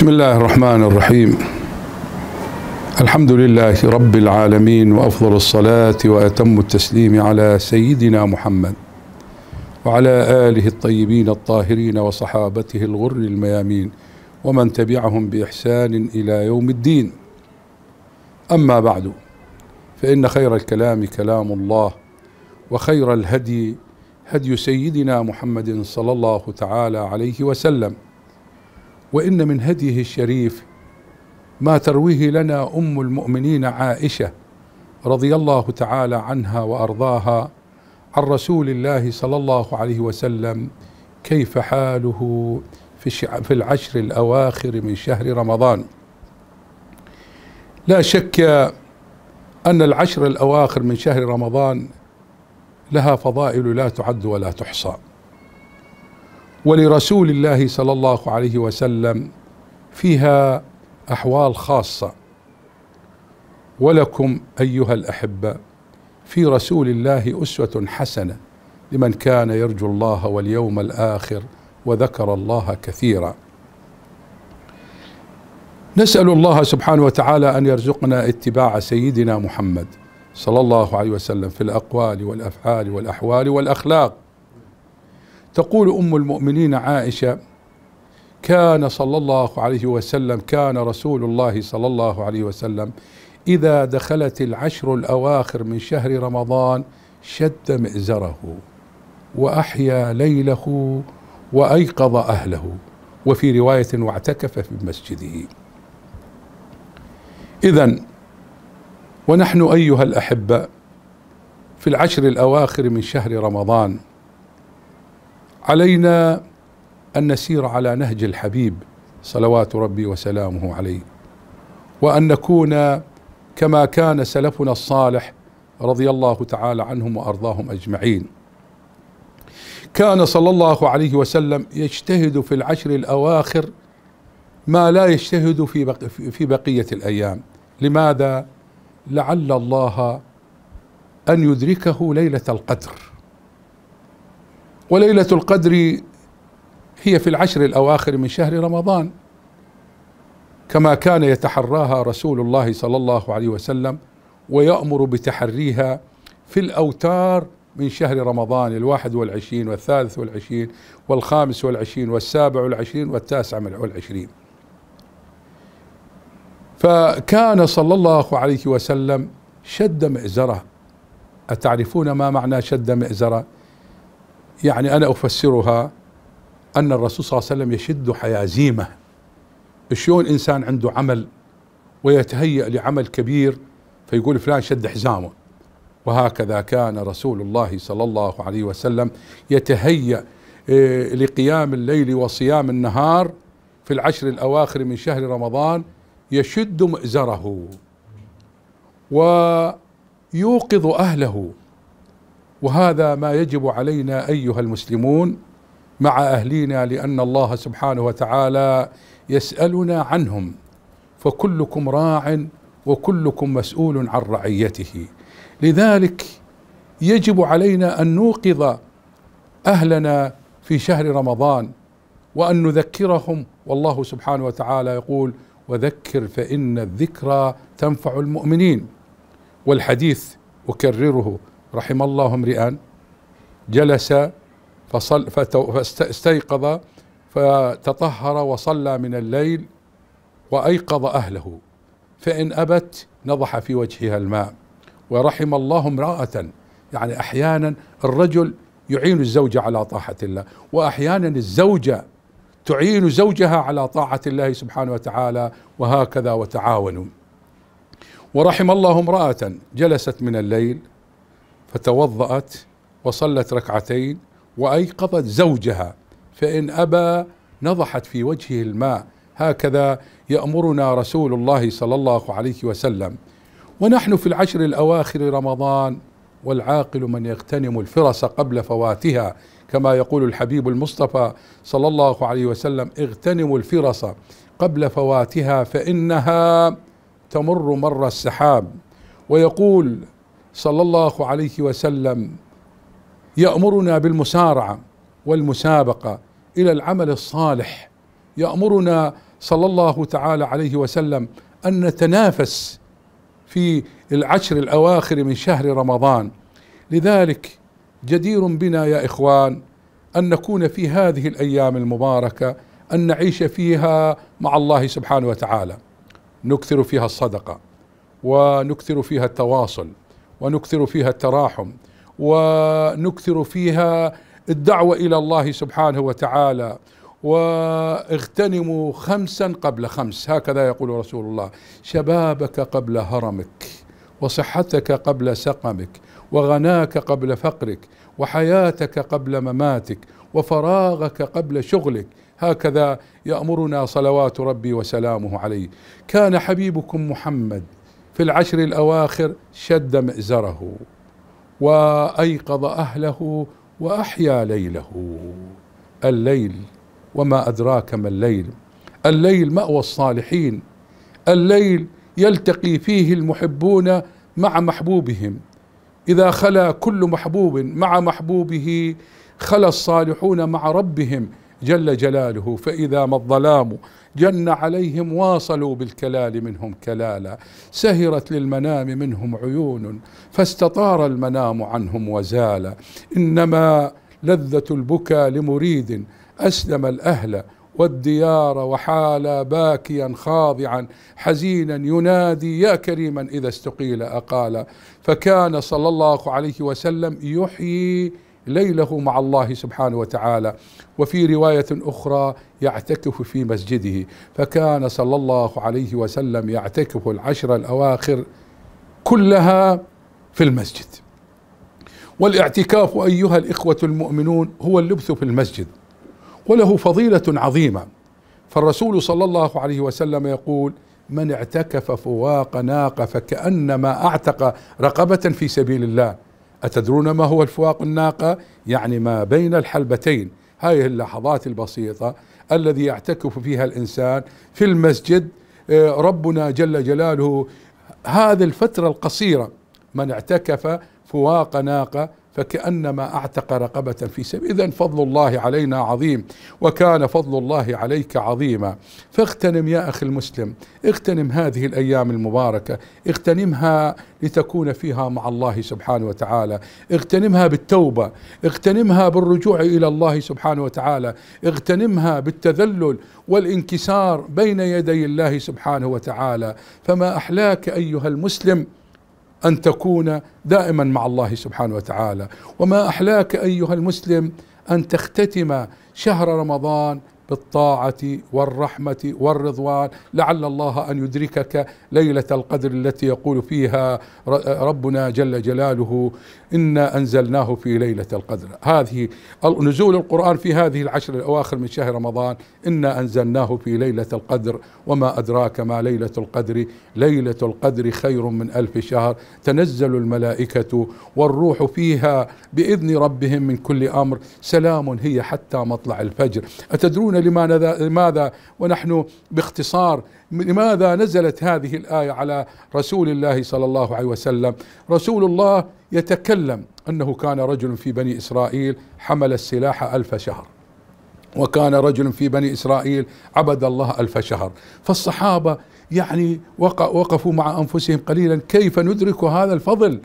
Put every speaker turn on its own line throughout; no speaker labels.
بسم الله الرحمن الرحيم الحمد لله رب العالمين وافضل الصلاه واتم التسليم على سيدنا محمد وعلى اله الطيبين الطاهرين وصحابته الغر الميامين ومن تبعهم باحسان الى يوم الدين اما بعد فان خير الكلام كلام الله وخير الهدي هدي سيدنا محمد صلى الله تعالى عليه وسلم وإن من هديه الشريف ما ترويه لنا أم المؤمنين عائشة رضي الله تعالى عنها وأرضاها عن رسول الله صلى الله عليه وسلم كيف حاله في, في العشر الأواخر من شهر رمضان لا شك أن العشر الأواخر من شهر رمضان لها فضائل لا تعد ولا تحصى ولرسول الله صلى الله عليه وسلم فيها احوال خاصه ولكم ايها الاحبه في رسول الله اسوه حسنه لمن كان يرجو الله واليوم الاخر وذكر الله كثيرا نسال الله سبحانه وتعالى ان يرزقنا اتباع سيدنا محمد صلى الله عليه وسلم في الاقوال والافعال والاحوال والاخلاق تقول أم المؤمنين عائشة كان صلى الله عليه وسلم كان رسول الله صلى الله عليه وسلم إذا دخلت العشر الأواخر من شهر رمضان شد مئزره وأحيا ليله وأيقظ أهله وفي رواية واعتكف في مسجده إذا ونحن أيها الأحبة في العشر الأواخر من شهر رمضان علينا ان نسير على نهج الحبيب صلوات ربي وسلامه عليه وان نكون كما كان سلفنا الصالح رضي الله تعالى عنهم وارضاهم اجمعين كان صلى الله عليه وسلم يجتهد في العشر الاواخر ما لا يجتهد في بق في بقيه الايام لماذا لعل الله ان يدركه ليله القدر وليلة القدر هي في العشر الأواخر من شهر رمضان كما كان يتحراها رسول الله صلى الله عليه وسلم ويأمر بتحريها في الأوتار من شهر رمضان الواحد والعشرين والثالث والعشرين والخامس والعشرين والسابع والعشرين والتاسع والعشرين فكان صلى الله عليه وسلم شد مئزره أتعرفون ما معنى شد مئزره يعني أنا أفسرها أن الرسول صلى الله عليه وسلم يشد حيازيمه شلون إنسان عنده عمل ويتهيأ لعمل كبير فيقول فلان شد حزامه وهكذا كان رسول الله صلى الله عليه وسلم يتهيأ آه، لقيام الليل وصيام النهار في العشر الأواخر من شهر رمضان يشد مئزره ويوقظ أهله وهذا ما يجب علينا ايها المسلمون مع اهلينا لان الله سبحانه وتعالى يسالنا عنهم فكلكم راع وكلكم مسؤول عن رعيته لذلك يجب علينا ان نوقظ اهلنا في شهر رمضان وان نذكرهم والله سبحانه وتعالى يقول وذكر فان الذكرى تنفع المؤمنين والحديث اكرره رحم الله امرئا جلس فصل فاستيقظ فتطهر وصلى من الليل وأيقظ أهله فإن أبت نضح في وجهها الماء ورحم الله امرأة يعني أحيانا الرجل يعين الزوجة على طاعة الله وأحيانا الزوجة تعين زوجها على طاعة الله سبحانه وتعالى وهكذا وتعاونوا ورحم الله امرأة جلست من الليل فتوضأت وصلت ركعتين وأيقظت زوجها فإن أبى نضحت في وجهه الماء هكذا يأمرنا رسول الله صلى الله عليه وسلم ونحن في العشر الأواخر رمضان والعاقل من يغتنم الفرص قبل فواتها كما يقول الحبيب المصطفى صلى الله عليه وسلم اغتنموا الفرص قبل فواتها فإنها تمر مر السحاب ويقول صلى الله عليه وسلم يامرنا بالمسارعه والمسابقه الى العمل الصالح يامرنا صلى الله تعالى عليه وسلم ان نتنافس في العشر الاواخر من شهر رمضان لذلك جدير بنا يا اخوان ان نكون في هذه الايام المباركه ان نعيش فيها مع الله سبحانه وتعالى نكثر فيها الصدقه ونكثر فيها التواصل ونكثر فيها التراحم ونكثر فيها الدعوة إلى الله سبحانه وتعالى واغتنموا خمسا قبل خمس هكذا يقول رسول الله شبابك قبل هرمك وصحتك قبل سقمك وغناك قبل فقرك وحياتك قبل مماتك وفراغك قبل شغلك هكذا يأمرنا صلوات ربي وسلامه عليه كان حبيبكم محمد في العشر الأواخر شد مئزره وأيقظ أهله وأحيا ليله الليل وما أدراك ما الليل الليل مأوى الصالحين الليل يلتقي فيه المحبون مع محبوبهم إذا خلا كل محبوب مع محبوبه خلا الصالحون مع ربهم جل جلاله فإذا ما الظلام جن عليهم واصلوا بالكلال منهم كلالا سهرت للمنام منهم عيون فاستطار المنام عنهم وزالا إنما لذة البكا لمريد أسلم الأهل والديار وحالا باكيا خاضعا حزينا ينادي يا كريما إذا استقيل أقالا فكان صلى الله عليه وسلم يحيي ليله مع الله سبحانه وتعالى وفي روايه اخرى يعتكف في مسجده فكان صلى الله عليه وسلم يعتكف العشر الاواخر كلها في المسجد والاعتكاف ايها الاخوه المؤمنون هو اللبث في المسجد وله فضيله عظيمه فالرسول صلى الله عليه وسلم يقول من اعتكف فواق ناق فكانما اعتق رقبه في سبيل الله أتدرون ما هو الفواق الناقة؟ يعني ما بين الحلبتين هذه اللحظات البسيطة الذي يعتكف فيها الإنسان في المسجد آه، ربنا جل جلاله هذه الفترة القصيرة من اعتكف فواق ناقة فكأنما أعتق رقبة في سبيل إذا فضل الله علينا عظيم وكان فضل الله عليك عظيما فاغتنم يا أخي المسلم اغتنم هذه الأيام المباركة اغتنمها لتكون فيها مع الله سبحانه وتعالى اغتنمها بالتوبة اغتنمها بالرجوع إلى الله سبحانه وتعالى اغتنمها بالتذلل والانكسار بين يدي الله سبحانه وتعالى فما أحلاك أيها المسلم أن تكون دائما مع الله سبحانه وتعالى وما أحلاك أيها المسلم أن تختتم شهر رمضان بالطاعة والرحمة والرضوان لعل الله أن يدركك ليلة القدر التي يقول فيها ربنا جل جلاله إنا أنزلناه في ليلة القدر هذه نزول القرآن في هذه العشر الأواخر من شهر رمضان إنا أنزلناه في ليلة القدر وما أدراك ما ليلة القدر ليلة القدر خير من ألف شهر تنزل الملائكة والروح فيها بإذن ربهم من كل أمر سلام هي حتى مطلع الفجر أتدرون لماذا لماذا ونحن باختصار لماذا نزلت هذه الآية على رسول الله صلى الله عليه وسلم رسول الله يتكلم أنه كان رجل في بني إسرائيل حمل السلاح ألف شهر وكان رجل في بني إسرائيل عبد الله ألف شهر فالصحابة يعني وقفوا مع أنفسهم قليلا كيف ندرك هذا الفضل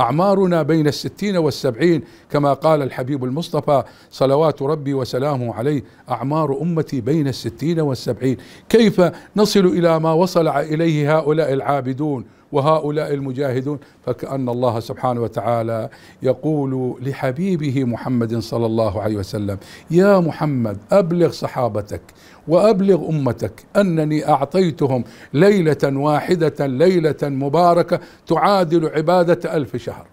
أعمارنا بين الستين والسبعين كما قال الحبيب المصطفى صلوات ربي وسلامه عليه أعمار أمتي بين الستين والسبعين كيف نصل إلى ما وصل إليه هؤلاء العابدون وهؤلاء المجاهدون فكأن الله سبحانه وتعالى يقول لحبيبه محمد صلى الله عليه وسلم يا محمد أبلغ صحابتك وأبلغ أمتك أنني أعطيتهم ليلة واحدة ليلة مباركة تعادل عبادة ألف شهر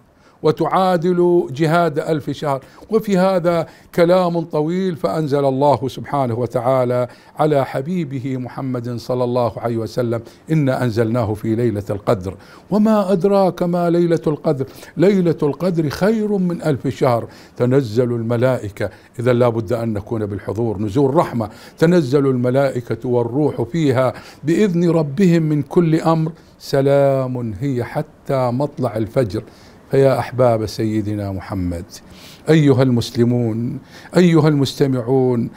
وتعادل جهاد ألف شهر وفي هذا كلام طويل فأنزل الله سبحانه وتعالى على حبيبه محمد صلى الله عليه وسلم إنا أنزلناه في ليلة القدر وما أدراك ما ليلة القدر ليلة القدر خير من ألف شهر تنزل الملائكة إذا لا بد أن نكون بالحضور نزول رحمة تنزل الملائكة والروح فيها بإذن ربهم من كل أمر سلام هي حتى مطلع الفجر فيا احباب سيدنا محمد ايها المسلمون ايها المستمعون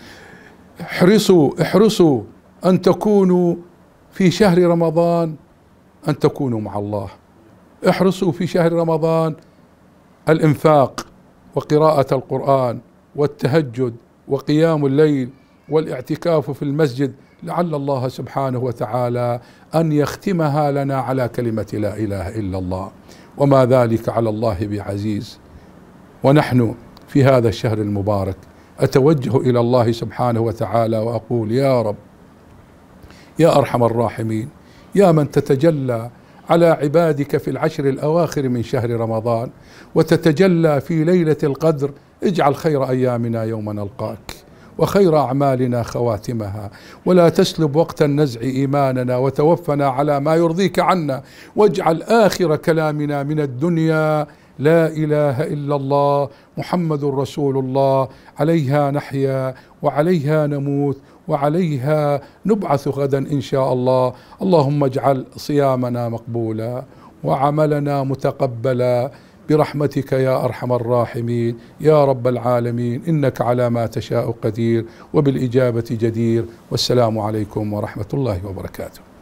احرصوا احرصوا ان تكونوا في شهر رمضان ان تكونوا مع الله احرصوا في شهر رمضان الانفاق وقراءه القران والتهجد وقيام الليل والاعتكاف في المسجد لعل الله سبحانه وتعالى ان يختمها لنا على كلمه لا اله الا الله وما ذلك على الله بعزيز ونحن في هذا الشهر المبارك اتوجه الى الله سبحانه وتعالى واقول يا رب يا ارحم الراحمين يا من تتجلى على عبادك في العشر الاواخر من شهر رمضان وتتجلى في ليله القدر اجعل خير ايامنا يوم نلقاك وخير أعمالنا خواتمها ولا تسلب وقت النزع إيماننا وتوفنا على ما يرضيك عنا واجعل آخر كلامنا من الدنيا لا اله الا الله محمد رسول الله عليها نحيا وعليها نموت وعليها نبعث غدا ان شاء الله اللهم اجعل صيامنا مقبولا وعملنا متقبلا برحمتك يا ارحم الراحمين يا رب العالمين انك على ما تشاء قدير وبالاجابه جدير والسلام عليكم ورحمه الله وبركاته